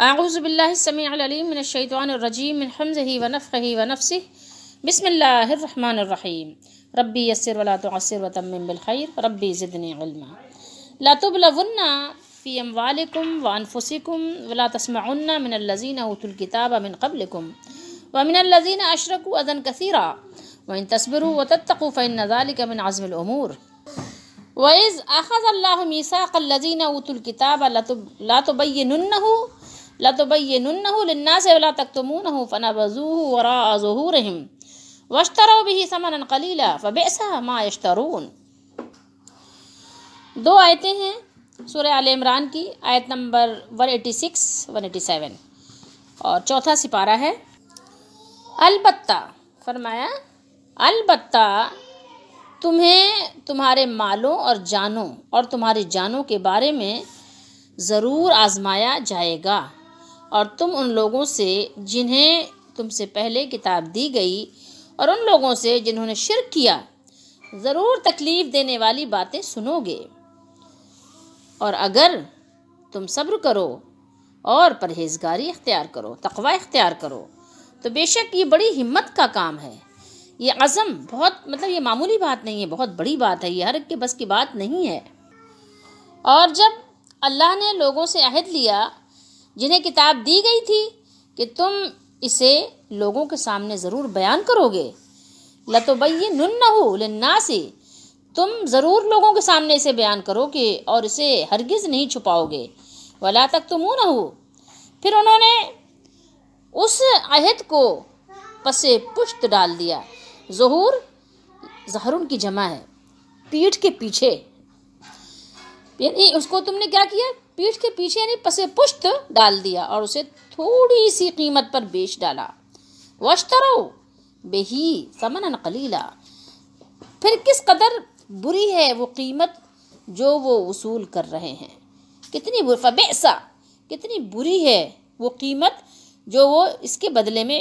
أعوذ بالله السميع العليم من الشيطان الرجيم من حمزه ونفخه ونفسه بسم الله الرحمن الرحيم ربي يسر ولا تعسر وتمم بالخير ربي زدني علما لا تبلغن في أموالكم وأنفسكم ولا تسمعن من الذين أوتوا الكتاب من قبلكم ومن الذين أشركوا أذى كثيرا وإن تصبروا وتتقوا فإن ذلك من عزم الأمور وإذ أخذ الله ميثاق الذين أوتوا الكتاب لا تبيننه लतुबैनुन्ना से वला तक तुमून हो फ़ना बजूह वरा ज़हूर वश्तरो भी समन कलीला फ़बैसा माशतरून दो आयतें हैं सूर्य आल इमरान की आयत नंबर 186, 187 और चौथा सिपारा है अलबत्ता फरमाया अलबत्ता तुम्हें तुम्हारे मालों और जानों और तुम्हारी जानों के बारे में ज़रूर आजमाया जाएगा और तुम उन लोगों से जिन्हें तुमसे पहले किताब दी गई और उन लोगों से जिन्होंने शिर किया ज़रूर तकलीफ़ देने वाली बातें सुनोगे और अगर तुम सब्र करो और परहेजगारी इख्तियार करो तकवा इख्तियार करो तो बेशक ये बड़ी हिम्मत का काम है ये अज़म बहुत मतलब ये मामूली बात नहीं है बहुत बड़ी बात है ये हर एक के बस की बात नहीं है और जब अल्लाह ने लोगों से अहद लिया जिन्हें किताब दी गई थी कि तुम इसे लोगों के सामने ज़रूर बयान करोगे लतोबई नुन्नहू लन्नासी तुम ज़रूर लोगों के सामने इसे बयान करोगे और इसे हरगिज़ नहीं छुपाओगे वला तक तुम न हो फिर उन्होंने उस अहद को पसे पुष्ट डाल दिया जहूर जहरुन की जमा है पीठ के पीछे यानी उसको तुमने क्या किया पीठ के पीछे यानी पसे पुष्ट डाल दिया और उसे थोड़ी सी कीमत पर बेच डाला वश्तरो बेही समन कलीला फिर किस कदर बुरी है वो कीमत जो वो वसूल कर रहे हैं कितनी फबेसा कितनी बुरी है वो कीमत जो वो इसके बदले में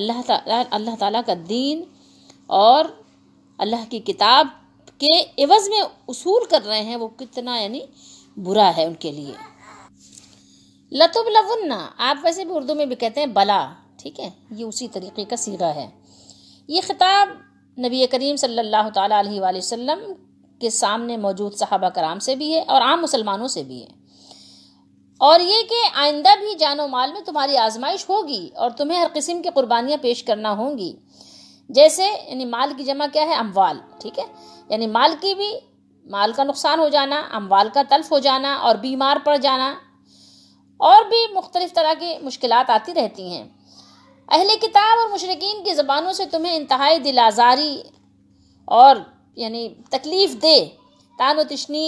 अल्लाह ताला अल्लाह ताला का दीन और अल्लाह की किताब के एवज़ में उसूल कर रहे हैं वो कितना यानी बुरा है उनके लिए लतुब लवन्ना आप वैसे भी उर्दू में भी कहते हैं बला ठीक है ये उसी तरीके का सीगा है ये ख़िताब नबी करीम सल्लल्लाहु अलैहि वसल्लम के सामने मौजूद सहाबा कराम से भी है और आम मुसलमानों से भी है और ये कि आइंदा भी जानो माल में तुम्हारी आजमाइश होगी और तुम्हें हर किस्म की कुर्बानियाँ पेश करना होंगी जैसे यानी माल की जमा क्या है अमवाल ठीक है यानी माल की भी माल का नुकसान हो जाना अमवाल का तल्फ हो जाना और बीमार पड़ जाना और भी मुख्तलिफ़ तरह की मुश्किल आती रहती हैं अहल किताब और मशरकिन की ज़बानों से तुम्हें इंतहाई दिल आज़ारी और यानी तकलीफ़ दे तान तशनी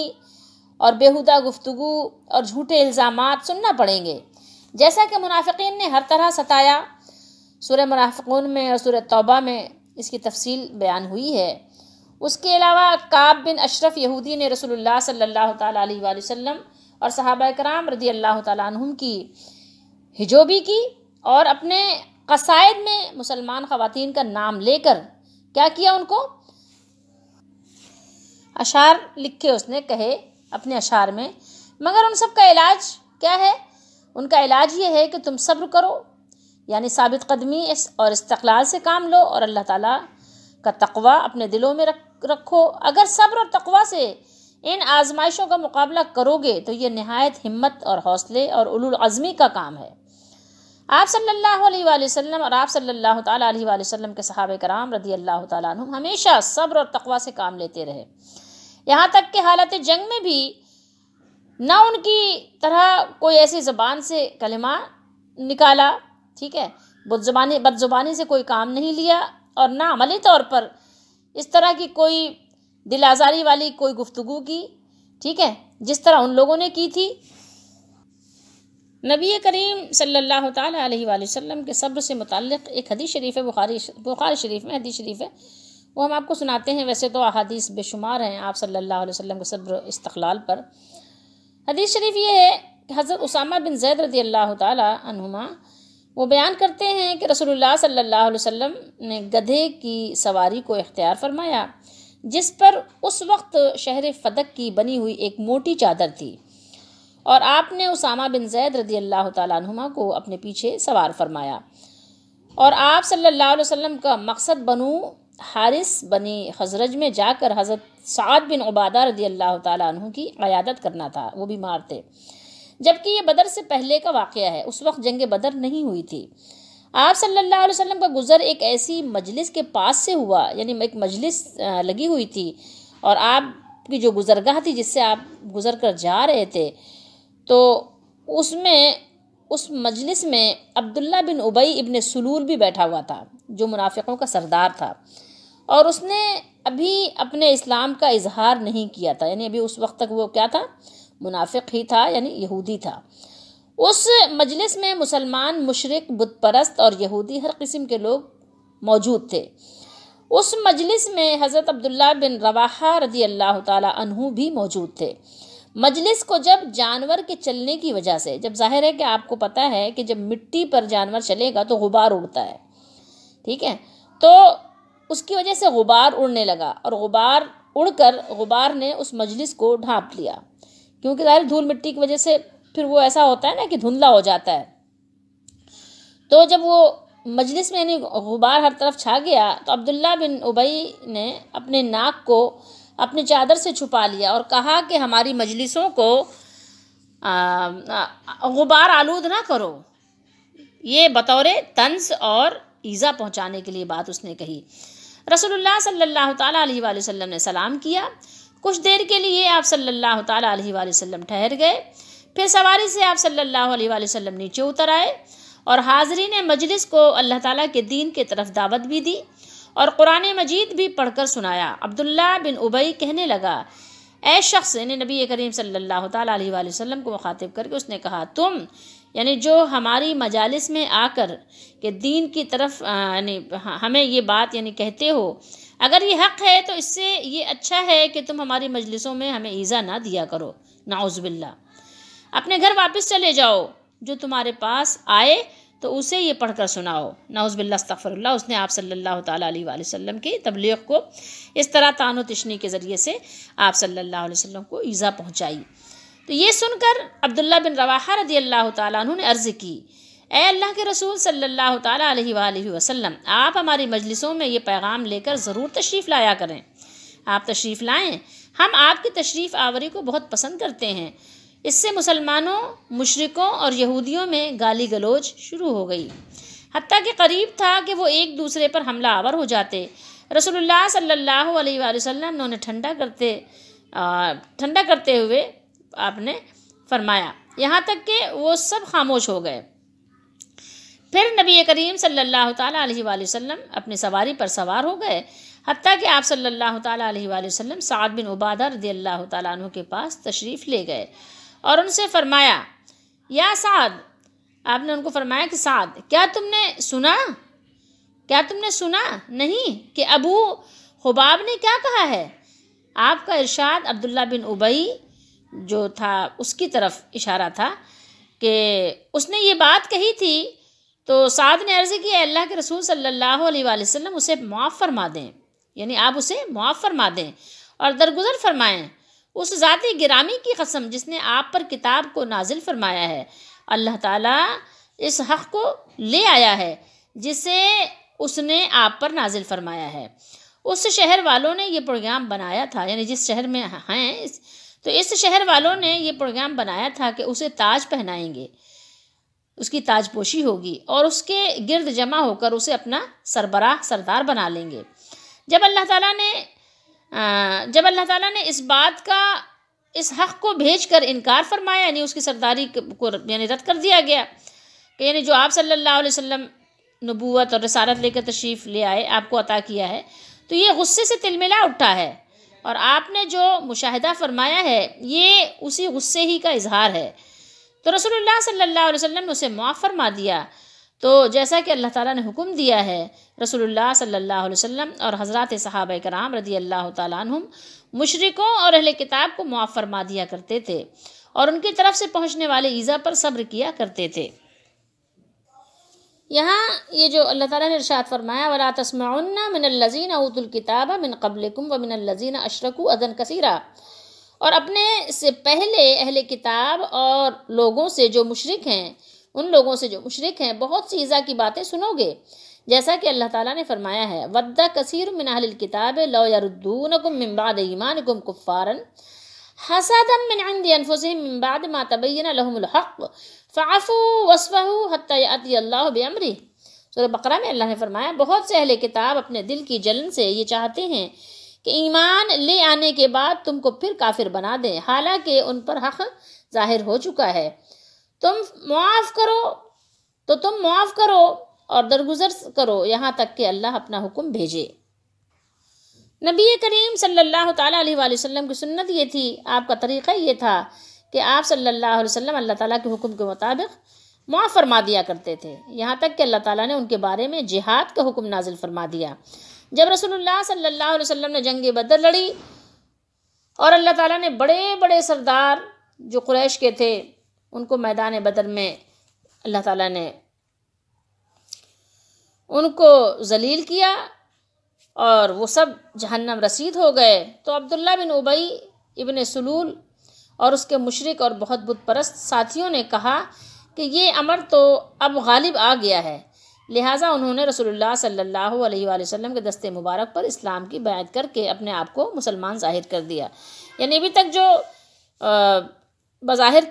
और बेहुदा गुफ्तु और झूठे इल्ज़ाम सुनना पड़ेंगे जैसा कि मुनाफिन ने हर तरह सताया सुर मुनाफिकून में और सूर्य तौबा में इसकी तफसील बयान हुई है उसके अलावा काब बिन अशरफ यहूदी ने रसोल्ला सल्ला तसम और सहाबा कराम रदी अल्लाह तुम की हिजोबी की और अपने कसायद में मुसलमान ख़वातीन का नाम लेकर क्या किया उनको अशार लिखे उसने कहे अपने अशार में मगर उन सब का इलाज क्या है उनका इलाज ये है कि तुम सब्र करो यानी साबित कदमी और इस्तलाल से काम लो और अल्लाह ताला का तकवा अपने दिलों में रख रखो अगर सब्र और तकवा से इन आजमाइशों का मुकाबला करोगे तो ये नहायत हिम्मत और हौसले और उलूल अज़मी का काम है आप सल्लल्लाहु अलैहि वसल्लम और आप सल्लल्लाहु ताला अलैहि वसल्लम के सहाबे कराम रदी अल्लाह ताला हमेशा सब्र और तकवा से काम लेते रहे यहाँ तक कि हालत जंग में भी ना उनकी तरह कोई ऐसी ज़बान से कलमा निकाला ठीक है बदजुबानी बदजुबानी से कोई काम नहीं लिया और ना अमली तौर पर इस तरह की कोई दिल आज़ारी वाली कोई गुफ्तु की ठीक है जिस तरह उन लोगों ने की थी नबी करीम सल्लल्लाहु अलैहि वसल्लम के सब्र से मुतक़ एक हदीस शरीफ है बुखारी बुखारी शरीफ में हदीस शरीफ है वो हम आपको सुनाते हैं वैसे तो अहादीस बेशुमार हैं आप सल्लल्लाहु अलैहि वसल्लम के सब्र इस्तलाल पर हदीस शरीफ ये है कि हज़रत उसामा बिन जैद रदी अल्लाह तुमा वो बयान करते हैं कि रसोल्ला सल्ला वसम ने गधे की सवारी को इख्तियार फरमाया जिस पर उस वक्त शहर फदक की बनी हुई एक मोटी चादर थी और आपने उसामा बिन जैद रदी अल्लाह तुमा को अपने पीछे सवार फरमाया और आप सल्लल्लाहु अलैहि वसल्लम का मकसद बनु हारिस बनी हजरज में जाकर हज़रत साद बिन उबादा रदी अल्लाह तु की अयादत करना था वो बीमार थे जबकि ये बदर से पहले का वाक़ है उस वक्त जंग बदर नहीं हुई थी आप सल्लल्लाहु अलैहि वसल्लम का गुज़र एक ऐसी मजलिस के पास से हुआ यानी एक मजलिस लगी हुई थी और आपकी जो गुज़रगाह थी जिससे आप गुज़र कर जा रहे थे तो उसमें उस मजलिस में अब्दुल्ला बिन उबई इबन सलूल भी बैठा हुआ था जो मुनाफिकों का सरदार था और उसने अभी अपने इस्लाम का इजहार नहीं किया था यानी अभी उस वक्त तक वो क्या था मुनाफिक ही था यानी यहूदी था उस मजलिस में मुसलमान मुशरक बुत परस्त और यहूदी हर किस्म के लोग मौजूद थे उस मजलिस में हज़रत अब्दुल्ला बिन रवाहा रजी अल्लाह तहु भी मौजूद थे मजलिस को जब जानवर के चलने की वजह से जब जाहिर है कि आपको पता है कि जब मिट्टी पर जानवर चलेगा तो गुबार उड़ता है ठीक है तो उसकी वजह से गुबार उड़ने लगा और गुबार उड़कर गुबार ने उस मजलिस को ढांप लिया क्योंकि जाहिर धूल मिट्टी की वजह से फिर वो ऐसा होता है ना कि धुंधला हो जाता है तो जब वो मजलिस में यानी गुबार हर तरफ छा गया तो अब्दुल्ला बिन उबई ने अपने नाक को अपनी चादर से छुपा लिया और कहा कि हमारी मजलिसों को गुबार आलूद ना करो ये बतौर तंज और ईज़ा पहुंचाने के लिए बात उसने कही रसोल्ला सल्ला वसम ने सलाम किया कुछ देर के लिए आप सल्लल्लाहु अलैहि वसल्लम ठहर गए फिर सवारी से आप सल्लल्लाहु अलैहि वसल्लम नीचे उतर आए और हाजरी ने मजलिस को अल्लाह ताला के दीन के तरफ दावत भी दी और कुरान मजीद भी पढ़कर सुनाया अब्दुल्ला बिन उबई कहने लगा ए शख्स ने नबी करीम सल्लल्लाहु अलैहि वसल्लम को मुखातिब करके उसने कहा तुम यानी जो हमारी मजालिस में आकर के दीन की तरफ यानी हमें ये बात यानी कहते हो अगर ये हक़ है तो इससे ये अच्छा है कि तुम हमारी मजलिसों में हमें ईज़ा ना दिया करो नाउज़बिल्ला अपने घर वापस चले जाओ जो तुम्हारे पास आए तो उसे ये पढ़कर सुनाओ नाउज़बिल्ला तफ़रल्ला उसने आप सल्लल्लाहु अलैहि वसल्लम की तबलीग को इस तरह तान तशनी के ज़रिए से आप सल्ला वसम को ईज़ा पहुँचाई तो ये सुनकर अब्दुल्ला बिन रवाहा रदी अल्लाह तु ने अर्ज़ की ए अल्लाह के रसूल सल्लल्लाहु अलैहि वसल्लम आप हमारी मजलिसों में ये पैगाम लेकर ज़रूर तशरीफ़ लाया करें आप तशरीफ़ लाएं हम आपकी तशरीफ़ आवरी को बहुत पसंद करते हैं इससे मुसलमानों मशरक़ों और यहूदियों में गाली गलोच शुरू हो गई हती के करीब था कि वो एक दूसरे पर हमला आवर हो जाते रसोल्ला सल्ला वसम ने उन्हें ठंडा करते ठंडा करते हुए आपने फरमाया यहाँ तक कि वो सब खामोश हो गए फिर नबी करीम सल्लल्लाहु अलैहि वसल्लम अपनी सवारी पर सवार हो गए हती कि आप सल्लल्लाहु अलैहि वसल्लम साद बिन उबादा रदी अल्लाह तु के पास तशरीफ़ ले गए और उनसे फरमाया या साद आपने उनको फरमाया कि साद क्या तुमने सुना क्या तुमने सुना नहीं कि अबू हबाब ने क्या कहा है आपका इरशाद अब्दुल्ला बिन उबई जो था उसकी तरफ इशारा था कि उसने ये बात कही थी तो साद ने अर्ज़ किया अल्लाह के रसूल सल्लल्लाहु अलैहि वसल्लम उसे मुआफ़ फरमा दें यानी आप उसे मुआफ़ फरमा दें और दरगुजर फरमाएँ उस ज़ाती गिरामी की कसम जिसने आप पर किताब को नाजिल फरमाया है अल्लाह ताला इस हक़ को ले आया है जिसे उसने आप पर नाजिल फरमाया है उस शहर वालों ने यह प्रोग्राम बनाया था यानी जिस शहर में हैं तो इस शहर वालों ने यह प्रोग्राम बनाया था कि उसे ताज पहनाएंगे उसकी ताजपोशी होगी और उसके गिर्द जमा होकर उसे अपना सरबराह सरदार बना लेंगे जब अल्लाह ताला ने जब अल्लाह ताला ने इस बात का इस हक़ को भेज कर इनकार फरमाया यानी उसकी सरदारी को यानी रद्द कर दिया गया यानी जो आप सल्लल्लाहु अलैहि वसल्लम नबूत और रसारत लेकर तशरीफ़ ले आए आपको अता किया है तो ये गुस्से से तिलमिला उठा है और आपने जो मुशाहिदा फरमाया है ये उसी गुस्से ही का इजहार है तो रसोल्ला सल्ला वसम ने उसे मुआफ़ फरमा दिया तो जैसा कि अल्लाह ताला ने हुक्म दिया है रसोल्ला सल्ला अलैहि और हज़रत साहब कराम रदी अल्लाह तुम मशरक़ों और अहल किताब को मुआफ़ फरमा दिया करते थे और उनकी तरफ से पहुँचने वाले ईज़ा पर सब्र किया करते थे यहाँ ये जो अल्लाह ताला ने इरशाद फरमाया वला तस्माउन्ना मिनल्लज़ीन अतुल किताब मिन कबलकुम व मिनल्लज़ीन अशरकू अदन कसीरा और अपने से पहले अहले किताब और लोगों से जो मुशरक हैं उन लोगों से जो मुशरक हैं बहुत सी ईज़ा की बातें सुनोगे जैसा कि अल्लाह ताला ने फरमाया है वद्दा कसीर मिन अहल किताब लौ गुम मिन बाद गुम कुफ़ारन हसदम मिन इंदी अनफुसिहिम मिन बाद मा बकरा में अल्लाह ने फरमाया बहुत से अहल किताब अपने दिल की जलन से ये चाहते हैं कि ईमान ले आने के बाद तुमको फिर काफिर बना दें हालांकि उन पर हक जाहिर हो चुका है तुम मुआफ़ करो तो तुम मुआफ़ करो और दरगुजर करो यहाँ तक कि अल्लाह अपना हुक्म भेजे नबी करीम सल्लल्लाहु अलैहि वसल्लम की सुन्नत ये थी आपका तरीक़ा ये था कि आप सल्लल्लाहु अलैहि वसल्लम अल्लाह ताला के हुक्म के मुताबिक मुआफ़ फरमा दिया करते थे यहाँ तक कि अल्लाह ताला ने उनके बारे में जिहाद का हुक्म नाजिल फरमा दिया जब रसोल्ला सल्ला वसम ने जंग बदर लड़ी और अल्लाह ताला ने बड़े बड़े सरदार जो क्रैश के थे उनको मैदान बदर में अल्लाह ताला ने उनको जलील किया और वो सब जहन्नम रसीद हो गए तो अब्दुल्ला बिन उबई इबन सलूल और उसके मुशरक और बहुत बुतप्रस्त साथियों ने कहा कि ये अमर तो अब गालिब आ गया है लिहाजा उन्होंने रसोल्ला सल्लल्लाहु के दस्ते मुबारक पर इस्लाम की बैत करके अपने आप को मुसलमान ज़ाहिर कर दिया यानी अभी तक जो बज़ाहिर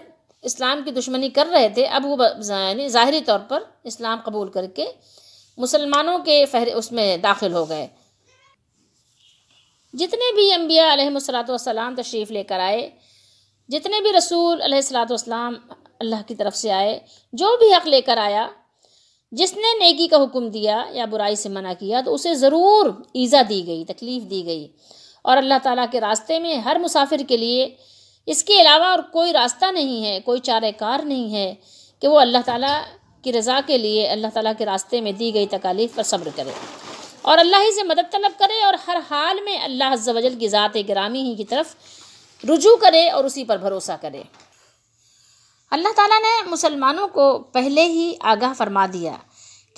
इस्लाम की दुश्मनी कर रहे थे अब वो यानी ज़ाहरी तौर पर इस्लाम कबूल करके मुसलमानों के फहर उसमें दाखिल हो गए जितने भी अम्बिया अलैहिस्सलाम तशरीफ़ लेकर आए जितने भी रसूल सलाम अल्लाह की तरफ से आए जो भी हक़ लेकर आया जिसने नेकी का हुक्म दिया या बुराई से मना किया तो उसे ज़रूर ईज़ा दी गई तकलीफ़ दी गई और अल्लाह ताला के रास्ते में हर मुसाफिर के लिए इसके अलावा और कोई रास्ता नहीं है कोई कार नहीं है कि वो अल्लाह ताला की रज़ा के लिए अल्लाह ताला के रास्ते में दी गई तकालीफ पर सब्र करे और अल्लाह ही से मदद तलब करे और हर हाल में अल्लाह वजल की ज़ात ग्रामी ही की तरफ रुजू करे और उसी पर भरोसा करे अल्लाह ताला ने मुसलमानों को पहले ही आगाह फरमा दिया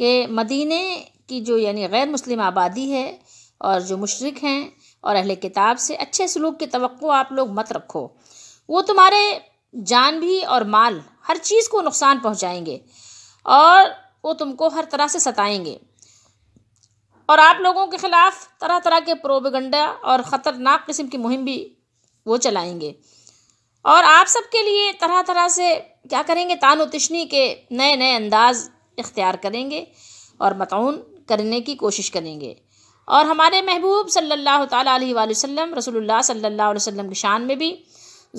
कि मदीने की जो यानी गैर मुस्लिम आबादी है और जो मशरक हैं और अहल किताब से अच्छे सलूक की तो आप लोग मत रखो वो तुम्हारे जान भी और माल हर चीज़ को नुकसान पहुंचाएंगे और वो तुमको हर तरह से सताएंगे और आप लोगों के ख़िलाफ़ तरह तरह के प्रोबगंडा और ख़तरनाक किस्म की मुहिम भी वो चलाएंगे और आप सबके लिए तरह तरह से क्या करेंगे तानो तशनी के नए नए अंदाज इख्तियार करेंगे और मतून करने की कोशिश करेंगे और हमारे महबूब सल्लल्लाहु अलैहि वसल्लम रसूलुल्लाह सल्लल्लाहु अलैहि वसल्लम की शान में भी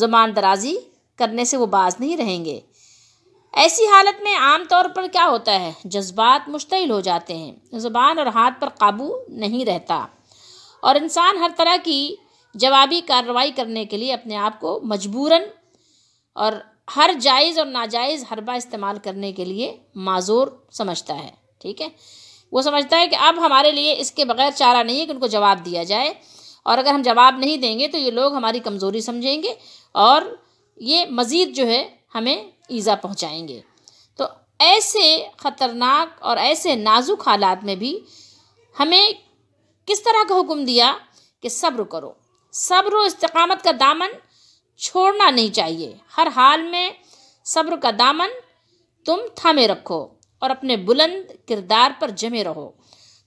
ज़ुबान दराजी करने से वो बाज नहीं रहेंगे ऐसी हालत में आम तौर पर क्या होता है जज्बात मुश्तिल हो जाते हैं ज़ुबान और हाथ पर काबू नहीं रहता और इंसान हर तरह की जवाबी कार्रवाई करने के लिए अपने आप को मजबूरन और हर जायज़ और नाजायज़ हरबा इस्तेमाल करने के लिए माजोर समझता है ठीक है वो समझता है कि अब हमारे लिए इसके बगैर चारा नहीं है कि उनको जवाब दिया जाए और अगर हम जवाब नहीं देंगे तो ये लोग हमारी कमज़ोरी समझेंगे और ये मज़ीद जो है हमें ईज़ा पहुँचाएँगे तो ऐसे ख़तरनाक और ऐसे नाजुक हालात में भी हमें किस तरह का हुक्म दिया कि सब्र करो सब्र इस्तकामत का दामन छोड़ना नहीं चाहिए हर हाल में सब्र का दामन तुम थामे रखो और अपने बुलंद किरदार पर जमे रहो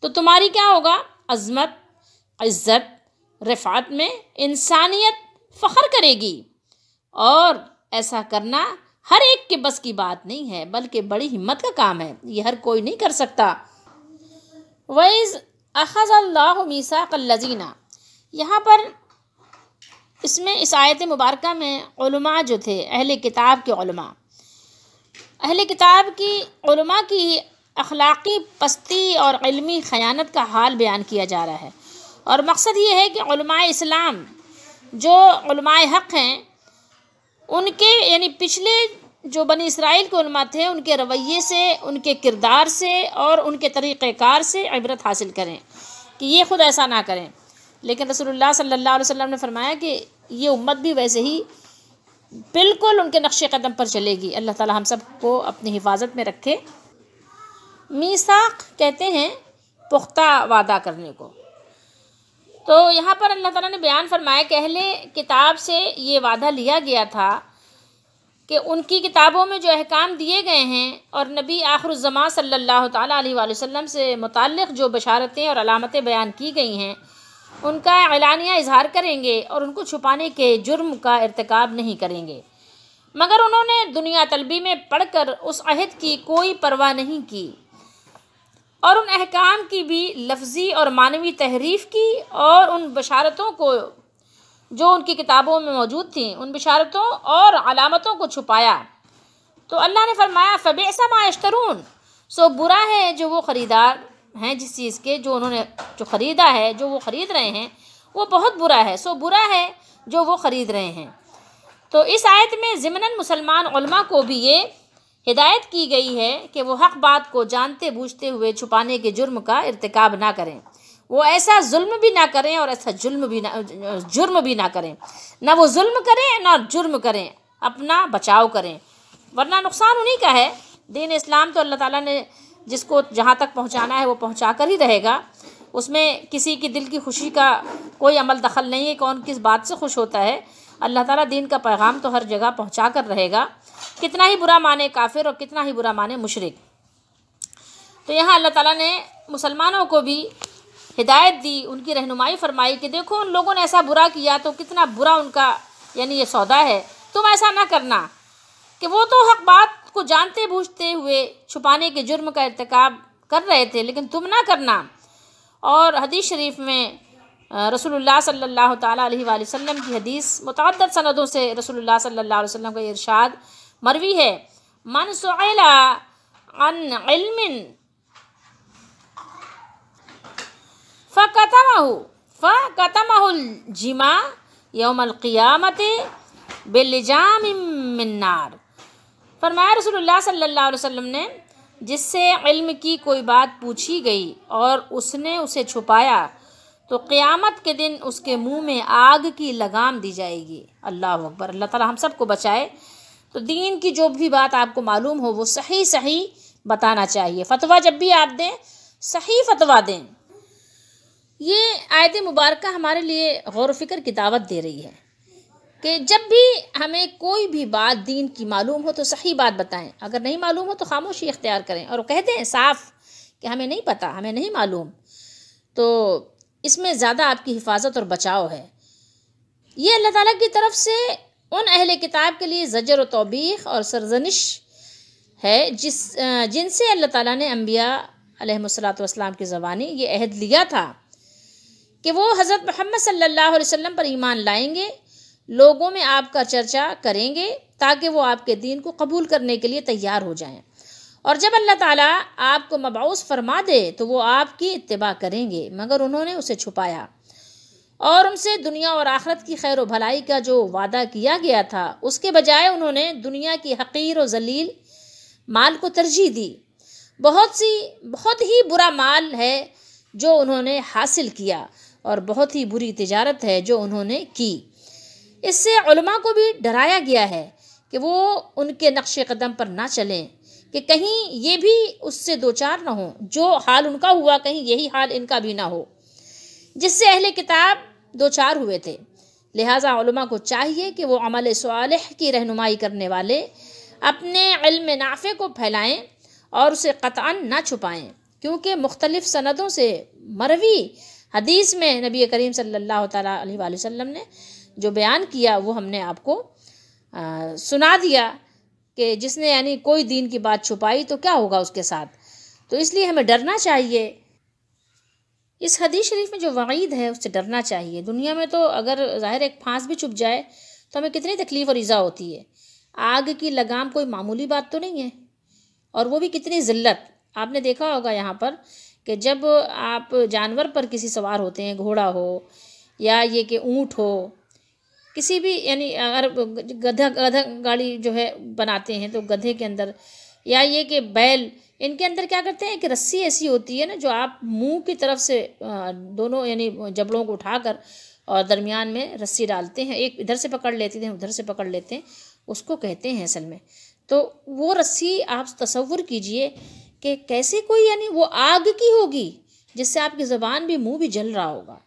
तो तुम्हारी क्या होगा अजमत इज्जत रफात में इंसानियत फ़ख्र करेगी और ऐसा करना हर एक के बस की बात नहीं है बल्कि बड़ी हिम्मत का काम है यह हर कोई नहीं कर सकता वैज़ अखज़ अल्लाह मीसा कल्लजीना यहाँ पर इसमें इस आयत मुबारक में जो थे अहल किताब के अहल किताब की की अखलाक़ी पस्ती और इलमी खयानत का हाल बयान किया जा रहा है और मकसद ये है कि इस्लाम जो हक़ हैं उनके यानी पिछले जो बनी इसराइल के थे उनके रवैये से उनके किरदार से और उनके तरीक़ार से इबरत हासिल करें कि ये खुद ऐसा ना करें लेकिन रसोल्ला सल्ला वसम ने फरमाया कि ये उम्मत भी वैसे ही बिल्कुल उनके नक्श कदम पर चलेगी अल्लाह ताला हम सब को अपनी हिफाजत में रखे मीसाक कहते हैं पुख्ता वादा करने को तो यहाँ पर अल्लाह ताला ने बयान फरमाया कि अहले किताब से ये वादा लिया गया था कि उनकी किताबों में जो अहकाम दिए गए हैं और नबी आखरुज़मा सल्लल्लाहु अलैहि वसल्लम से मुतल जो बशारतें और अलामतें बयान की गई हैं उनका एलानिया इजहार करेंगे और उनको छुपाने के जुर्म का irtikab नहीं करेंगे मगर उन्होंने दुनिया तलबी में पढ़कर उस अहद की कोई परवाह नहीं की और उन अहकाम की भी लफ्ज़ी और मानवी तहरीफ की और उन बशारतों को जो उनकी किताबों में मौजूद थी उन बशारतों और अलामतों को छुपाया तो अल्लाह ने फरमाया फ़बेसा माशतरून सो बुरा है जो वो ख़रीदार हैं जिस चीज़ के जो उन्होंने जो ख़रीदा है जो वो ख़रीद रहे हैं वो बहुत बुरा है सो बुरा है जो वो ख़रीद रहे हैं तो इस आयत में ज़मनन मुसलमान को भी ये हिदायत की गई है कि वो हक बात को जानते बूझते हुए छुपाने के जुर्म का इरतकब ना करें वो ऐसा जुल्म भी ना करें और ऐसा जुल्म भी ना जुर्म भी ना करें ना वो जुल्म करें ना जुर्म करें अपना बचाव करें वरना नुकसान उन्हीं का है दीन इस्लाम तो अल्लाह ताला ने जिसको जहाँ तक पहुँचाना है वो पहुँचा कर ही रहेगा उसमें किसी की दिल की खुशी का कोई अमल दखल नहीं है कौन किस बात से खुश होता है अल्लाह ताला दीन का पैगाम तो हर जगह पहुँचा कर रहेगा कितना ही बुरा माने काफिर और कितना ही बुरा माने मुशरक तो यहाँ अल्लाह ताला ने मुसलमानों को भी हिदायत दी उनकी रहनुमाई फरमाई कि देखो उन लोगों ने ऐसा बुरा किया तो कितना बुरा उनका यानी ये सौदा है तुम ऐसा ना करना कि वो तो हक बात को जानते बूझते हुए छुपाने के जुर्म का इरतकाब कर रहे थे लेकिन तुम ना करना और हदीस शरीफ में रसोल्ला सल्ला अलैहि की हदीस मुतद सनदों से रसोल सल्ला वसम का इरशाद मरवी है मन सुला अन फ़तमहुल जिमा यौमल क़ियामत बिलजाम मिन्नार फरमाया रसोल्ला सल्ला वसम ने जिससे इल्म की कोई बात पूछी गई और उसने उसे छुपाया तो क़ियामत के दिन उसके मुंह में आग की लगाम दी जाएगी अल्लाह अकबर अल्लाह ताला हम सबको बचाए तो दीन की जो भी बात आपको मालूम हो वो सही सही बताना चाहिए फतवा जब भी आप दें सही फतवा दें ये आयत मुबारक हमारे लिए गौर फिक्र की दावत दे रही है कि जब भी हमें कोई भी बात दीन की मालूम हो तो सही बात बताएं अगर नहीं मालूम हो तो खामोशी इख्तियार करें और कहते हैं साफ कि हमें नहीं पता हमें नहीं मालूम तो इसमें ज़्यादा आपकी हिफाजत और बचाव है ये अल्लाह ताला की तरफ से उन अहल किताब के लिए जजर व तोबीख और सरजनिश है जिस जिनसे अल्लाह ताला ने अम्बिया अलैहिस्सलाम की ज़बानी ये अहद लिया था कि वो हज़रत मोहम्मद सल्लल्लाहु अलैहि वसल्लम पर ईमान लाएंगे लोगों में आपका चर्चा करेंगे ताकि वो आपके दीन को कबूल करने के लिए तैयार हो जाएं और जब अल्लाह ताला आपको मबाउस फरमा दे तो वो आपकी इतबा करेंगे मगर उन्होंने उसे छुपाया और उनसे दुनिया और आखरत की खैर भलाई का जो वादा किया गया था उसके बजाय उन्होंने दुनिया की हकीर और जलील माल को तरजीह दी बहुत सी बहुत ही बुरा माल है जो उन्होंने हासिल किया और बहुत ही बुरी तजारत है जो उन्होंने की इससे को भी डराया गया है कि वो उनके नक्श कदम पर ना चलें कि कहीं ये भी उससे दो चार ना हो जो हाल उनका हुआ कहीं यही हाल इनका भी ना हो जिससे अहले किताब दो चार हुए थे लिहाजा को चाहिए कि वो अमल साल की रहनुमाई करने वाले अपने इल्म नाफे को फैलाएं और उसे कतान ना छुपाएं क्योंकि मुख्तलिफ़ सनदों से मरवी हदीस में नबी करीम सल्लल्लाहु अलैहि वसल्लम ने जो बयान किया वो हमने आपको आ, सुना दिया कि जिसने यानी कोई दीन की बात छुपाई तो क्या होगा उसके साथ तो इसलिए हमें डरना चाहिए इस हदीस शरीफ में जो वईद है उससे डरना चाहिए दुनिया में तो अगर ज़ाहिर एक फांस भी छुप जाए तो हमें कितनी तकलीफ़ और ईज़ा होती है आग की लगाम कोई मामूली बात तो नहीं है और वो भी कितनी ज़िल्लत आपने देखा होगा यहाँ पर कि जब आप जानवर पर किसी सवार होते हैं घोड़ा हो या ये कि ऊँट हो किसी भी यानी अगर गधा गधा गाड़ी जो है बनाते हैं तो गधे के अंदर या ये कि बैल इनके अंदर क्या करते हैं कि रस्सी ऐसी होती है ना जो आप मुंह की तरफ से दोनों यानी जबड़ों को उठाकर और दरमियान में रस्सी डालते हैं एक इधर से पकड़ लेते हैं उधर से पकड़ लेते हैं उसको कहते हैं असल में तो वो रस्सी आप तस्वुर कीजिए कि कैसे कोई यानी वो आग की होगी जिससे आपकी ज़बान भी मुंह भी जल रहा होगा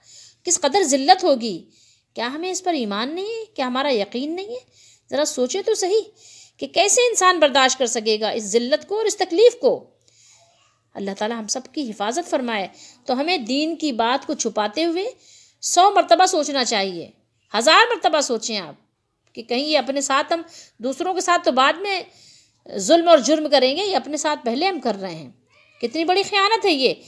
किस कदर ज़िल्लत होगी क्या हमें इस पर ईमान नहीं है क्या हमारा यकीन नहीं है ज़रा सोचें तो सही कि कैसे इंसान बर्दाश्त कर सकेगा इस ज़िल्लत को और इस तकलीफ़ को अल्लाह ताला हम सब की हिफाजत फरमाए तो हमें दीन की बात को छुपाते हुए सौ मरतबा सोचना चाहिए हज़ार मरतबा सोचें आप कि कहीं ये अपने साथ हम दूसरों के साथ तो बाद में जुल्म और जुर्म करेंगे ये अपने साथ पहले हम कर रहे हैं कितनी बड़ी ख़यानत है ये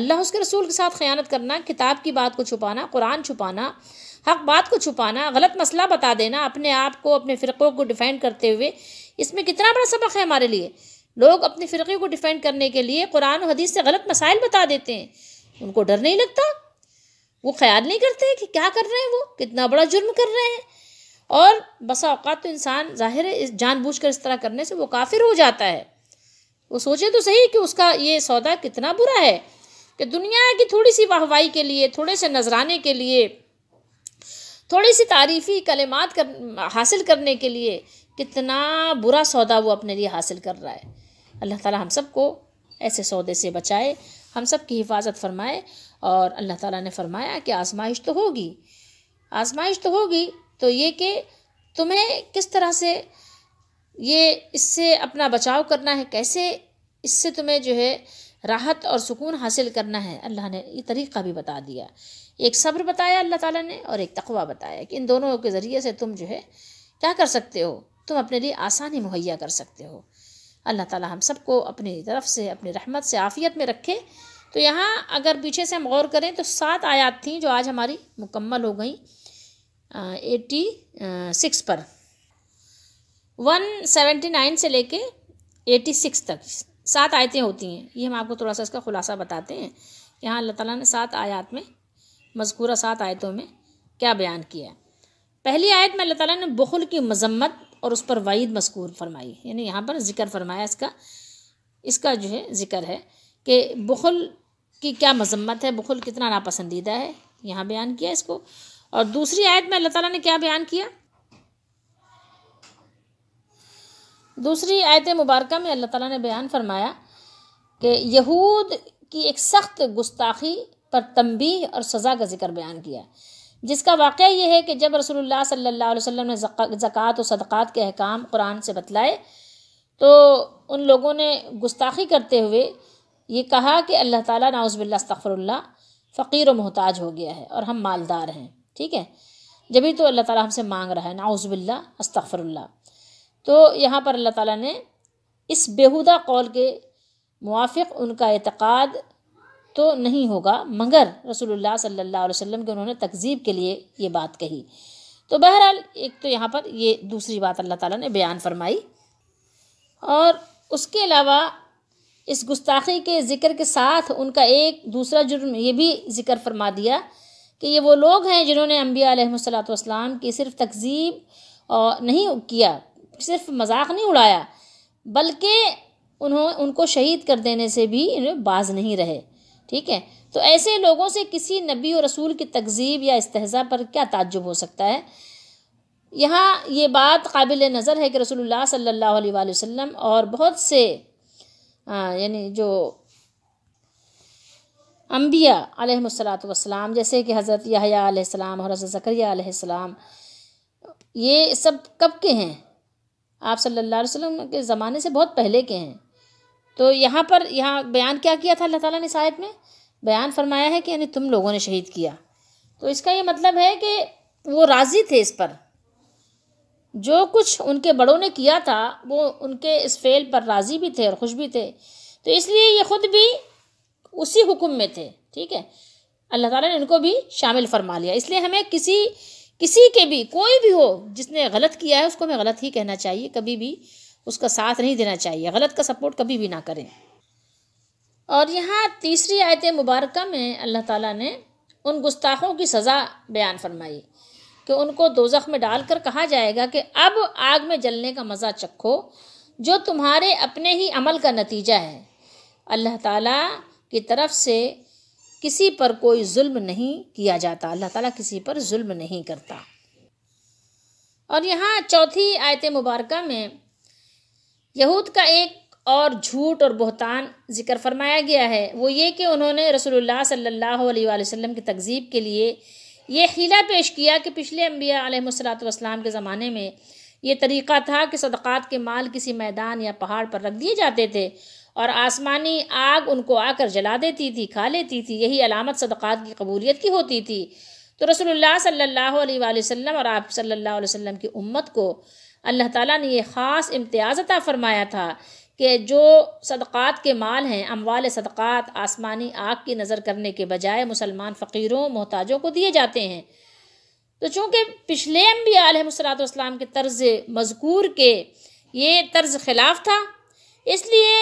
अल्लाह उसके रसूल के साथ ख़यानत करना किताब की बात को छुपाना कुरान छुपाना हक बात को छुपाना गलत मसला बता देना अपने आप को अपने फ़िरक़ों को डिफेंड करते हुए इसमें कितना बड़ा सबक है हमारे लिए लोग अपने फ़िरक़े को डिफेंड करने के लिए कुरान और हदीस से गलत मसाइल बता देते हैं उनको डर नहीं लगता वो ख्याल नहीं करते कि क्या कर रहे हैं वो कितना बड़ा जुर्म कर रहे हैं और बसा अवकात तो इंसान ज़ाहिर है जानबूझ कर इस तरह करने से वो काफिर हो जाता है वो सोचे तो सही कि उसका ये सौदा कितना बुरा है कि दुनिया की थोड़ी सी वाहवाही के लिए थोड़े से नजराने के लिए थोड़ी सी तारीफ़ी कलमात कर हासिल करने के लिए कितना बुरा सौदा वो अपने लिए हासिल कर रहा है अल्लाह ताला हम सबको ऐसे सौदे से बचाए हम सब की हिफाजत फरमाए और अल्लाह ताला ने फरमाया कि आजमाइश तो होगी आजमाइश तो होगी तो ये कि तुम्हें किस तरह से ये इससे अपना बचाव करना है कैसे इससे तुम्हें जो है राहत और सुकून हासिल करना है अल्लाह ने ये तरीक़ा भी बता दिया एक सब्र बताया अल्लाह ताला ने और एक तकवा बताया कि इन दोनों के ज़रिए से तुम जो है क्या कर सकते हो तुम अपने लिए आसानी मुहैया कर सकते हो अल्लाह ताला हम सबको अपनी तरफ से अपनी रहमत से आफ़ियत में रखे तो यहाँ अगर पीछे से हम गौर करें तो सात आयात थी जो आज हमारी मुकम्मल हो गई एटी सिक्स पर वन सेवेंटी नाइन से लेके एटी सिक्स तक सात आयतें होती हैं ये हम आपको थोड़ा सा इसका खुलासा बताते हैं कि हाँ अल्लाह ताला ने सात आयात में मजकूरा सात आयतों में क्या बयान किया है पहली आयत में अल्लाह ताला ने बखल की मजम्मत और उस पर वाइद मजकूर फरमाई यानी यहाँ पर ज़िक्र फरमाया इसका इसका जो है ज़िक्र है कि बखल की क्या मजम्मत है बखुल कितना नापसंदीदा है यहाँ बयान किया इसको और दूसरी आयत में अल्लाह ताला ने क्या बयान किया दूसरी आयत मुबारक में अल्लाह ताला ने बयान फरमाया कि यहूद की एक सख्त गुस्ताखी पर तंबी और सज़ा का जिक्र बयान किया जिसका वाक़ यह है कि जब रसोल्ला सल्ला वसम ने ज़क़़त और सदक़ात के अहकाम कुरान से बतलाए तो उन लोगों ने गुस्ताखी करते हुए ये कहा कि अल्लाह ताली नाउज़बिल्ला तफ़रल्ला फ़कीर व मोहताज हो गया है और हम मालदार हैं ठीक है जभी तो अल्लाह ताली हमसे मांग रहा है नाउज़बिल्ला अस्तफ़रल्ला तो यहाँ पर अल्लाह ताला ने इस बेहुदा कौल के मुआफ़ उनका एतक़ाद तो नहीं होगा मगर रसूलुल्लाह सल्लल्लाहु अलैहि वसल्लम के उन्होंने तकजीब के लिए ये बात कही तो बहरहाल एक तो यहाँ पर ये दूसरी बात अल्लाह ताला ने बयान फरमाई और उसके अलावा इस गुस्ताखी के ज़िक्र के साथ उनका एक दूसरा जुर्म ये भी ज़िक्र फरमा दिया कि ये वो लोग हैं जिन्होंने अम्बिया की सिर्फ़ तकजीब और नहीं किया सिर्फ मजाक नहीं उड़ाया बल्कि उन्होंने उनको शहीद कर देने से भी बाज नहीं रहे ठीक है तो ऐसे लोगों से किसी नबी और रसूल की तकजीब या इस्तेजा पर क्या ताज्जुब हो सकता है यहाँ ये बात काबिल नज़र है कि रसूलुल्लाह सल्लल्लाहु अलैहि वसल्लम और बहुत से यानी जो अम्बिया अलैहिस्सलाम जैसे कि हज़रत यहया अलैहिस्सलाम और हज़रत ज़करिया अलैहिस्सलाम ये सब कब के हैं आप सल्ला अलैहि के ज़माने से बहुत पहले के हैं तो यहाँ पर यहाँ बयान क्या किया था अल्लाह ताला ने शायद में बयान फरमाया है कि यानी तुम लोगों ने शहीद किया तो इसका ये मतलब है कि वो राज़ी थे इस पर जो कुछ उनके बड़ों ने किया था वो उनके इस फेल पर राज़ी भी थे और खुश भी थे तो इसलिए ये ख़ुद भी उसी हुक्म में थे ठीक है अल्लाह ताला ने इनको भी शामिल फरमा लिया इसलिए हमें किसी किसी के भी कोई भी हो जिसने गलत किया है उसको हमें गलत ही कहना चाहिए कभी भी उसका साथ नहीं देना चाहिए गलत का सपोर्ट कभी भी ना करें और यहाँ तीसरी आयत मुबारक में अल्लाह ताला ने उन गुस्ताखों की सज़ा बयान फरमाई कि उनको दोजख में डालकर कहा जाएगा कि अब आग में जलने का मज़ा चखो जो तुम्हारे अपने ही अमल का नतीजा है अल्लाह ताला की तरफ से किसी पर कोई जुल्म नहीं किया जाता अल्लाह ताला किसी पर जुल्म नहीं करता और यहाँ चौथी आयत मुबारक में यहूद का एक और झूठ और बहतान जिक्र फरमाया गया है वो ये कि उन्होंने रसूलुल्लाह सल्लल्लाहो अलैहि वसल्लम की तकजीब के लिए ये हीला पेश किया कि पिछले अम्बिया आलमसलाम के ज़माने में ये तरीक़ा था कि सदक़ात के माल किसी मैदान या पहाड़ पर रख दिए जाते थे और आसमानी आग उनको आकर जला देती थी खा लेती थी यही अलामत सदक़ात की कबूलियत की होती थी तो रसोल्ला सल्ला वसम और आप सल्ला वसम की उम्मत को अल्लाह ताली ने यह ख़ास इम्तियाज़ अता फ़रमाया था कि जो सदक़ात के माल हैं अमवाल सदक़ात आसमानी आग की नज़र करने के बजाय मुसलमान फ़कीरों मोहताजों को दिए जाते हैं तो चूँकि पिछले भी अलमसलाम के तर्ज़ मजकूर के ये तर्ज़ ख़िलाफ़ था इसलिए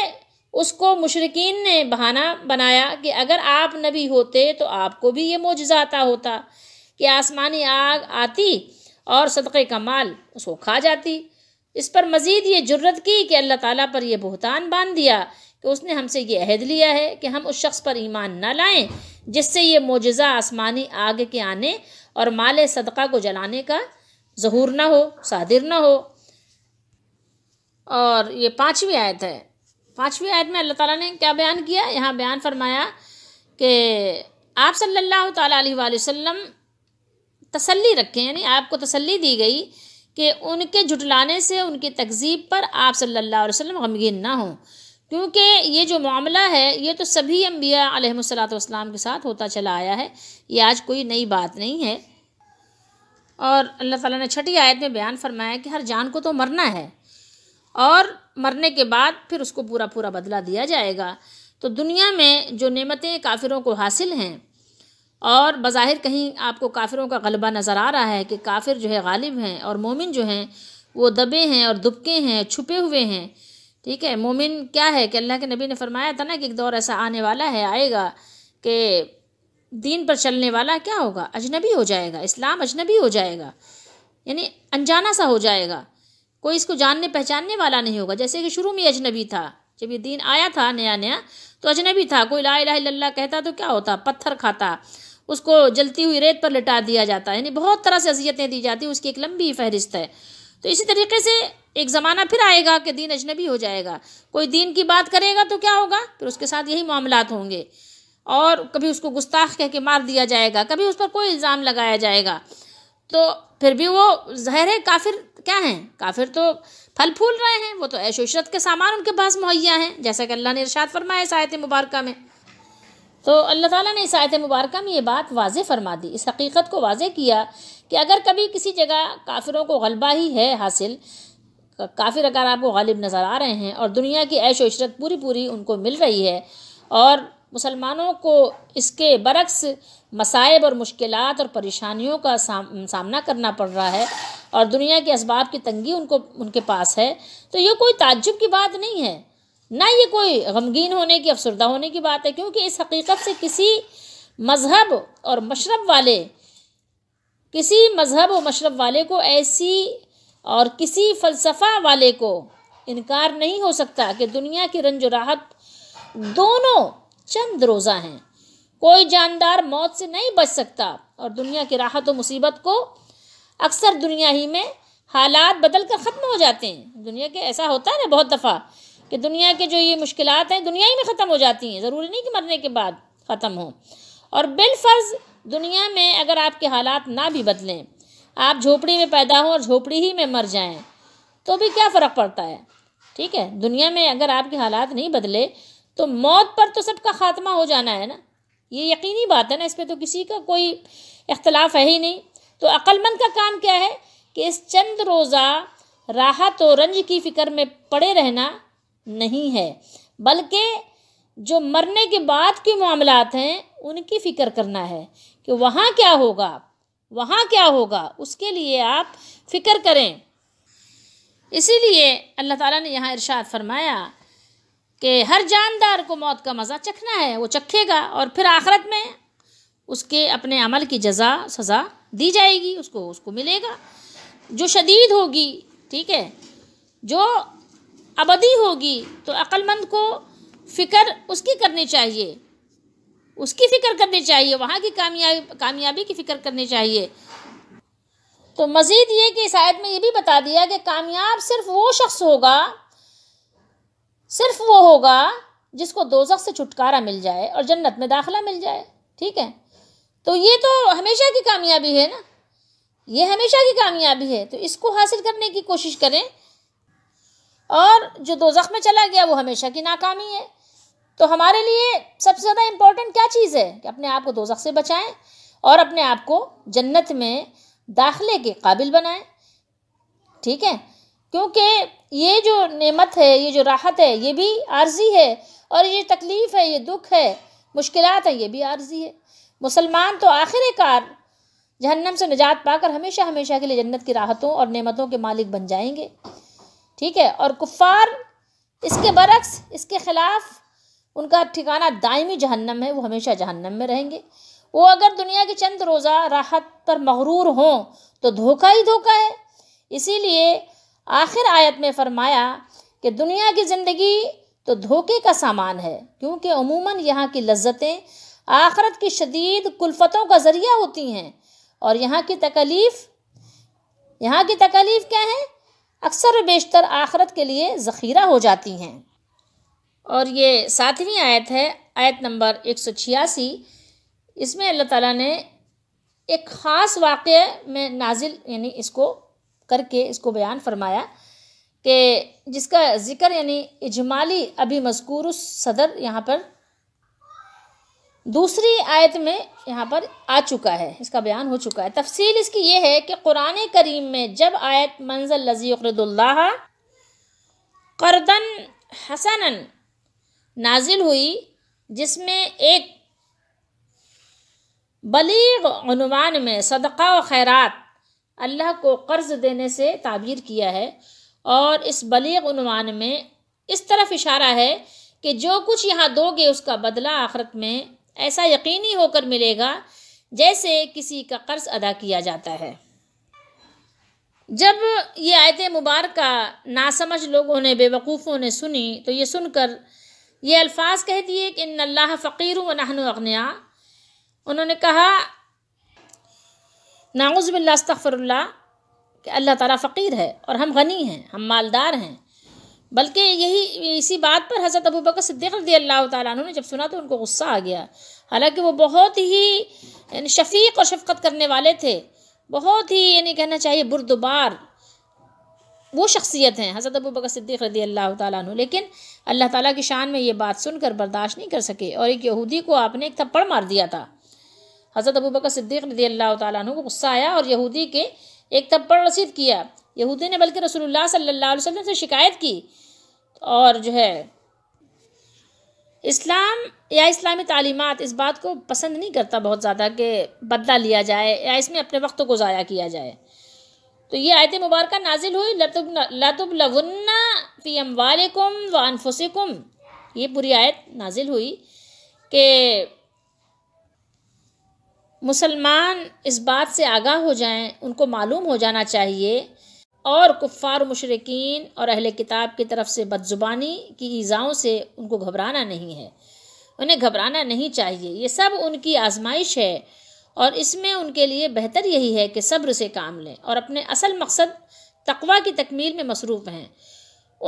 उसको मुशरकिन ने बहाना बनाया कि अगर आप नबी होते तो आपको भी ये मोजा आता होता कि आसमानी आग आती और सदक़े का माल उसको खा जाती इस पर मज़ीद ये ज़रूरत की कि अल्लाह ताला पर यह बहतान बांध दिया कि उसने हमसे ये अहद लिया है कि हम उस शख्स पर ईमान न लाएं जिससे ये मोजा आसमानी आग के आने और माल सदका को जलाने का जहूर ना हो सादिर ना हो और ये पाँचवीं आयत है पाँचवीं आयत में अल्लाह ताला ने क्या बयान किया यहाँ बयान फरमाया कि आप सल्लल्लाहु अलैहि वसल्लम तसल्ली रखें यानी आपको तसल्ली दी गई कि उनके जुटलाने से उनकी तकजीब पर आप सल्लल्लाहु अलैहि वसल्लम गमगीन ना हों क्योंकि ये जो मामला है ये तो सभी अम्बिया सलाम के साथ होता चला आया है ये आज कोई नई बात नहीं है और अल्लाह ताला ने छठी आयत में बयान फरमाया कि हर जान को तो मरना है और मरने के बाद फिर उसको पूरा पूरा बदला दिया जाएगा तो दुनिया में जो नेमतें काफिरों को हासिल हैं और बाहिर कहीं आपको काफिरों का गलबा नज़र आ रहा है कि काफिर जो है गालिब हैं और मोमिन जो हैं वो दबे हैं और दुबके हैं छुपे हुए हैं ठीक है मोमिन क्या है कि अल्लाह के नबी ने फरमाया था ना कि एक दौर ऐसा आने वाला है आएगा कि दीन पर चलने वाला क्या होगा अजनबी हो जाएगा इस्लाम अजनबी हो जाएगा यानी अनजाना सा हो जाएगा कोई इसको जानने पहचानने वाला नहीं होगा जैसे कि शुरू में अजनबी था जब ये दीन आया था नया नया तो अजनबी था कोई ला ला कहता तो क्या होता पत्थर खाता उसको जलती हुई रेत पर लटा दिया जाता यानी बहुत तरह से अजियतें दी जाती उसकी एक लंबी फहरिस्त है तो इसी तरीके से एक ज़माना फिर आएगा कि दीन अजनबी हो जाएगा कोई दीन की बात करेगा तो क्या होगा फिर उसके साथ यही मामला होंगे और कभी उसको गुस्ताख कह के मार दिया जाएगा कभी उस पर कोई इल्ज़ाम लगाया जाएगा तो फिर भी वो जहर है काफिर क्या हैं काफिर तो फल फूल रहे हैं वो तो ऐशरत के सामान उनके पास मुहैया हैं जैसा कि अल्लाह ने इरशाद फरमाया इस आयत मुबारक में तो अल्लाह ताला ने इस आयत मुबारक में ये बात वाज फरमा दी इस हकीकत को वाज किया कि अगर कभी किसी जगह काफिरों को गलबा ही है हासिल काफिर अगर आपको गालिब नज़र आ रहे हैं और दुनिया की ऐश इशरत पूरी पूरी उनको मिल रही है और मुसलमानों को इसके बरक्स मसायब और मुश्किल और परेशानियों का साम, सामना करना पड़ रहा है और दुनिया के इसबाब की तंगी उनको उनके पास है तो ये कोई ताजुब की बात नहीं है ना ये कोई गमगीन होने की अफसरदा होने की बात है क्योंकि इस हकीकत से किसी मज़हब और मशरब वाले किसी मज़हब और मशरब वाले को ऐसी और किसी फ़लसफ़ा वाले को इनकार नहीं हो सकता कि दुनिया की रंज राहत दोनों चंद रोज़ा हैं कोई जानदार मौत से नहीं बच सकता और दुनिया की राहत और मुसीबत को अक्सर दुनिया ही में हालात बदल कर ख़त्म हो जाते हैं दुनिया के ऐसा होता है ना बहुत दफ़ा कि दुनिया के जो ये मुश्किल हैं दुनिया ही में ख़त्म हो जाती हैं ज़रूरी नहीं कि मरने के बाद ख़त्म हो और बिलफर्ज दुनिया में अगर आपके हालात ना भी बदलें आप झोपड़ी में पैदा हों और झोपड़ी ही में मर जाएं तो भी क्या फ़र्क पड़ता है ठीक है दुनिया में अगर आपके हालात नहीं बदले तो मौत पर तो सबका खात्मा हो जाना है ना ये यकीनी बात है ना इस पर तो किसी का कोई इख्तलाफ है ही नहीं तो अक्लमंद का काम क्या है कि इस चंद रोज़ा राहत और रंज की फ़िक्र में पड़े रहना नहीं है बल्कि जो मरने के बाद के मामलात हैं उनकी फ़िक्र करना है कि वहाँ क्या होगा वहाँ क्या होगा उसके लिए आप फ़िक्र करें इसीलिए अल्लाह ताला ने यहाँ इरशाद फरमाया कि हर जानदार को मौत का मज़ा चखना है वो चखेगा और फिर आखरत में उसके अपने अमल की जजा सज़ा दी जाएगी उसको उसको मिलेगा जो शदीद होगी ठीक है जो अबदी होगी तो अक्लमंद को फ़िक्र उसकी करनी चाहिए उसकी फ़िक्र करनी चाहिए वहाँ की कामयाबी कामयाबी की फ़िक्र करनी चाहिए तो मज़ीद ये कि शायद में ये भी बता दिया कि कामयाब सिर्फ वो शख्स होगा सिर्फ वो होगा जिसको दोजख से छुटकारा मिल जाए और जन्नत में दाखला मिल जाए ठीक है तो ये तो हमेशा की कामयाबी है ना ये हमेशा की कामयाबी है तो इसको हासिल करने की कोशिश करें और जो दो में चला गया वो हमेशा की नाकामी है तो हमारे लिए सबसे ज़्यादा इम्पोर्टेंट क्या चीज़ है कि अपने आप को दो से बचाएं और अपने आप को जन्नत में दाखले के काबिल बनाएं ठीक है क्योंकि ये जो नेमत है ये जो राहत है ये भी आर्जी है और ये तकलीफ़ है ये दुख है मुश्किल है ये भी आर्जी है मुसलमान तो आखिरकार जहन्नम से निजात पाकर हमेशा हमेशा के लिए जन्नत की राहतों और नेमतों के मालिक बन जाएंगे ठीक है और कुफ़ार इसके बरक्स इसके ख़िलाफ़ उनका ठिकाना दायमी जहन्नम है वो हमेशा जहन्नम में रहेंगे वो अगर दुनिया के चंद रोज़ा राहत पर मगरूर हों तो धोखा ही धोखा है इसीलिए आखिर आयत में फरमाया कि दुनिया की ज़िंदगी तो धोखे का सामान है क्योंकि अमूमन यहाँ की लज्जतें आखरत की शदीद कुलफतों का ज़रिया होती हैं और यहाँ की तकलीफ़ यहाँ की तकलीफ़ क्या है अक्सर बेशतर आखरत के लिए ज़ख़ीरा हो जाती हैं और ये सातवीं आयत है आयत नंबर एक सौ छियासी इसमें अल्लाह ताला ने एक ख़ास वाक़े में नाजिल यानी इसको करके इसको बयान फरमाया कि जिसका ज़िक्र यानी इजमाली अभी मजकूर सदर यहाँ पर दूसरी आयत में यहाँ पर आ चुका है इसका बयान हो चुका है तफसील इसकी ये है कि कुरान करीम में जब आयत मंजिल लजीक़रदुल्ला करदन हसन नाजिल हुई जिसमें एक बलीग अनुमान में सदका व खैरात अल्लाह को कर्ज देने से ताबीर किया है और इस बलीगवान में इस तरफ इशारा है कि जो कुछ यहाँ दोगे उसका बदला आखरत में ऐसा यकीनी होकर मिलेगा जैसे किसी का कर्ज अदा किया जाता है जब ये आयत मुबारक नासमझ लोगों ने बेवकूफ़ों ने सुनी तो ये सुनकर ये अल्फाज कह दिए कि इन अल्लाह फ़कीर व नहन अगनिया उन्होंने कहा नाउज़बिल्ला अस्तफ़रल्ला कि अल्लाह ताला फ़कीर है और हम गनी हैं हम मालदार हैं बल्कि यही इसी बात पर हज़रत अबू बकर सिद्दीक रज़ी अल्लाह तु ने जब सुना तो उनको गुस्सा आ गया हालांकि वो बहुत ही शफीक और शफकत करने वाले थे बहुत ही यानी कहना चाहिए बुरदबार वो शख्सियत हैं हज़रत अबू बकर सिद्दीक रज़ी अल्लाह तु लेकिन अल्लाह ताला की शान में ये बात सुनकर बर्दाश्त नहीं कर सके और एक यहूदी को आपने एक थप्पड़ मार दिया था हज़रत अबू बकर सिद्दीक रदी अल्लाह तु को गुस्सा आया और यहूदी के एक थप्पड़ रसीद किया यहूदी ने बल्कि रसूलुल्लाह सल्लल्लाहु अलैहि वसल्लम से शिकायत की और जो है इस्लाम या इस्लामी तालीमत इस बात को पसंद नहीं करता बहुत ज़्यादा कि बदला लिया जाए या इसमें अपने वक्त को ज़ाया किया जाए तो ये आयत मुबारक नाजिल हुई लतुब लतुब लगुन्ना फ़ी अम्वालकुम व अनफुसिकुम ये बुरी आयत नाजिल हुई कि मुसलमान इस बात से आगाह हो जाएं उनको मालूम हो जाना चाहिए और कुफ़ार मशरकिन और अहल किताब की तरफ से बदज़ुबानी की ईज़ाओं से उनको घबराना नहीं है उन्हें घबराना नहीं चाहिए ये सब उनकी आजमाइश है और इसमें उनके लिए बेहतर यही है कि सब्र से काम लें और अपने असल मकसद तकवा की तकमील में मसरूफ़ हैं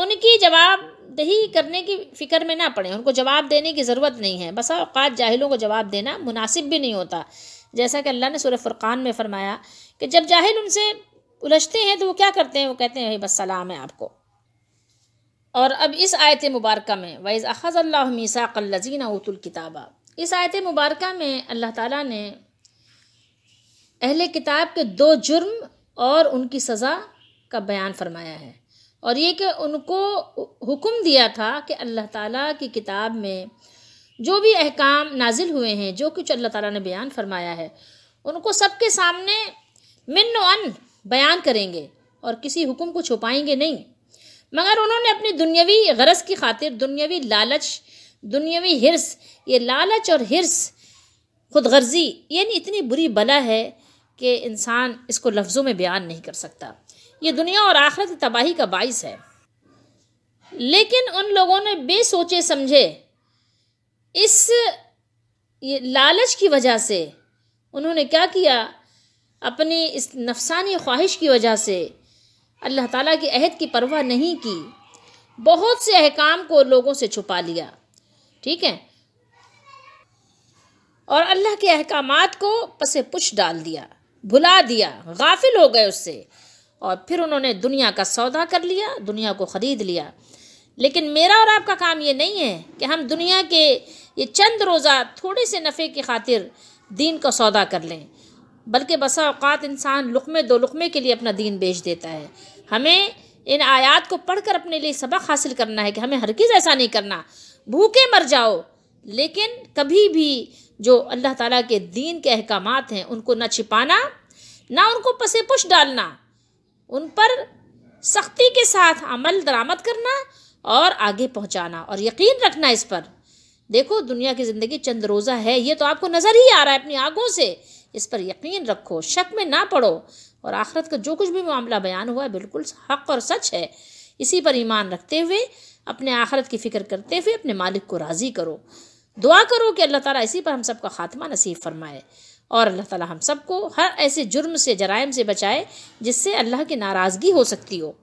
उनकी जवाबदेही करने की फ़िक्र में ना पड़े उनको जवाब देने की ज़रूरत नहीं है बसा अवकात जाहिलों को जवाब देना मुनासिब भी नहीं होता जैसा कि अल्लाह ने सूर्य फ़ुरक़ान में फ़रमाया कि जब जाहिल उनसे उलझते हैं तो वो क्या करते हैं वो कहते हैं बस सलाम है आपको और अब इस आयत मुबारक में वैज़ अखज़ अल्लाह मीसाक़ीन किताबा इस आयत मुबारक में अल्लाह ताला ने अहले किताब के दो जुर्म और उनकी सज़ा का बयान फरमाया है और ये कि उनको हुक्म दिया था कि अल्लाह ताला की किताब में जो भी अहकाम नाजिल हुए हैं जो कुछ अल्लाह ताला ने बयान फरमाया है उनको सबके सामने मिन अन बयान करेंगे और किसी हुक्म को छुपाएंगे नहीं मगर उन्होंने अपनी दुनियावी गरज की खातिर दुनियावी लालच दुनियावी हिरस ये लालच और हिरस खुद गर्जी यानी इतनी बुरी बला है कि इंसान इसको लफ्ज़ों में बयान नहीं कर सकता ये दुनिया और आखरत तबाही का बाइस है लेकिन उन लोगों ने बेसोचे समझे इस ये लालच की वजह से उन्होंने क्या किया अपनी इस नफसानी ख्वाहिश की वजह से अल्लाह ताला के अहद की परवाह नहीं की बहुत से अहकाम को लोगों से छुपा लिया ठीक है और अल्लाह के अहकाम को पसे पुछ डाल दिया भुला दिया गाफिल हो गए उससे और फिर उन्होंने दुनिया का सौदा कर लिया दुनिया को ख़रीद लिया लेकिन मेरा और आपका काम ये नहीं है कि हम दुनिया के ये चंद रोज़ा थोड़े से नफ़े की खातिर दीन का सौदा कर लें बल्कि बसा अवकात इंसान लुकमे दो लुकमे के लिए अपना दीन बेच देता है हमें इन आयात को पढ़कर अपने लिए सबक हासिल करना है कि हमें हर चीज़ ऐसा नहीं करना भूखे मर जाओ लेकिन कभी भी जो अल्लाह ताला के दीन के अहकाम हैं उनको ना छिपाना ना उनको पसे पुश डालना उन पर सख्ती के साथ अमल दरामद करना और आगे पहुंचाना और यकीन रखना इस पर देखो दुनिया की ज़िंदगी चंद रोज़ा है ये तो आपको नज़र ही आ रहा है अपनी आँखों से इस पर यकीन रखो शक में ना पड़ो और आखिरत का जो कुछ भी मामला बयान हुआ है बिल्कुल हक और सच है इसी पर ईमान रखते हुए अपने आखिरत की फ़िक्र करते हुए अपने मालिक को राज़ी करो दुआ करो कि अल्लाह ताला इसी पर हम सबका खात्मा नसीब फरमाए और अल्लाह ताला हम सबको हर ऐसे जुर्म से जराइम से बचाए जिससे अल्लाह की नाराज़गी हो सकती हो